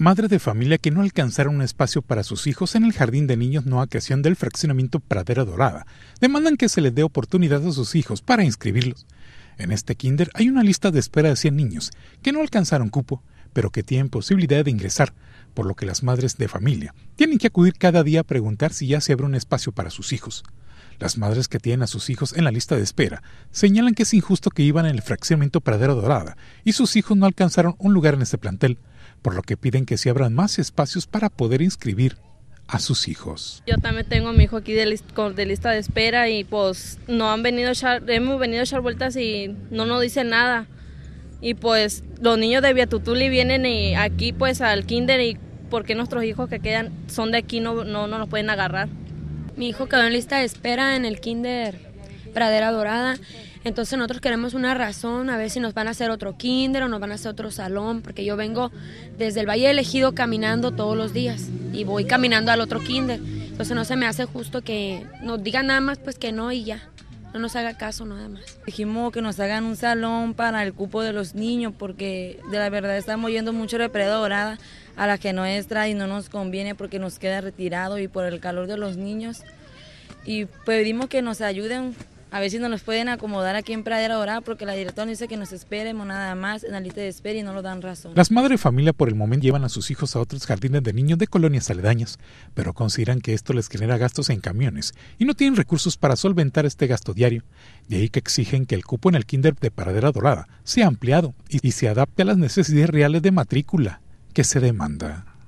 madres de familia que no alcanzaron un espacio para sus hijos en el jardín de niños no ocasión del fraccionamiento Pradera Dorada demandan que se les dé oportunidad a sus hijos para inscribirlos. En este kinder hay una lista de espera de 100 niños que no alcanzaron cupo, pero que tienen posibilidad de ingresar, por lo que las madres de familia tienen que acudir cada día a preguntar si ya se abre un espacio para sus hijos. Las madres que tienen a sus hijos en la lista de espera señalan que es injusto que iban en el fraccionamiento Pradera Dorada y sus hijos no alcanzaron un lugar en este plantel, por lo que piden que se abran más espacios para poder inscribir a sus hijos. Yo también tengo a mi hijo aquí de, lista de espera y pues no han venido a hemos venido a echar vueltas y no nos dicen nada. Y pues los niños de Viatutuli vienen y aquí pues al kinder y porque nuestros hijos que quedan son de aquí no, no, no nos pueden agarrar. Mi hijo quedó en lista de espera en el kinder Pradera Dorada. Entonces nosotros queremos una razón, a ver si nos van a hacer otro kinder o nos van a hacer otro salón, porque yo vengo desde el Valle Elegido caminando todos los días y voy caminando al otro kinder. Entonces no se me hace justo que nos digan nada más pues que no y ya no nos haga caso nada más. Dijimos que nos hagan un salón para el cupo de los niños porque de la verdad estamos yendo mucho repreda dorada a la que nuestra y no nos conviene porque nos queda retirado y por el calor de los niños. Y pedimos que nos ayuden a ver si nos pueden acomodar aquí en Pradera Dorada porque la directora dice que nos esperemos nada más en la lista de espera y no lo dan razón. Las madres de familia por el momento llevan a sus hijos a otros jardines de niños de colonias aledañas, pero consideran que esto les genera gastos en camiones y no tienen recursos para solventar este gasto diario. De ahí que exigen que el cupo en el kinder de Pradera Dorada sea ampliado y se adapte a las necesidades reales de matrícula que se demanda.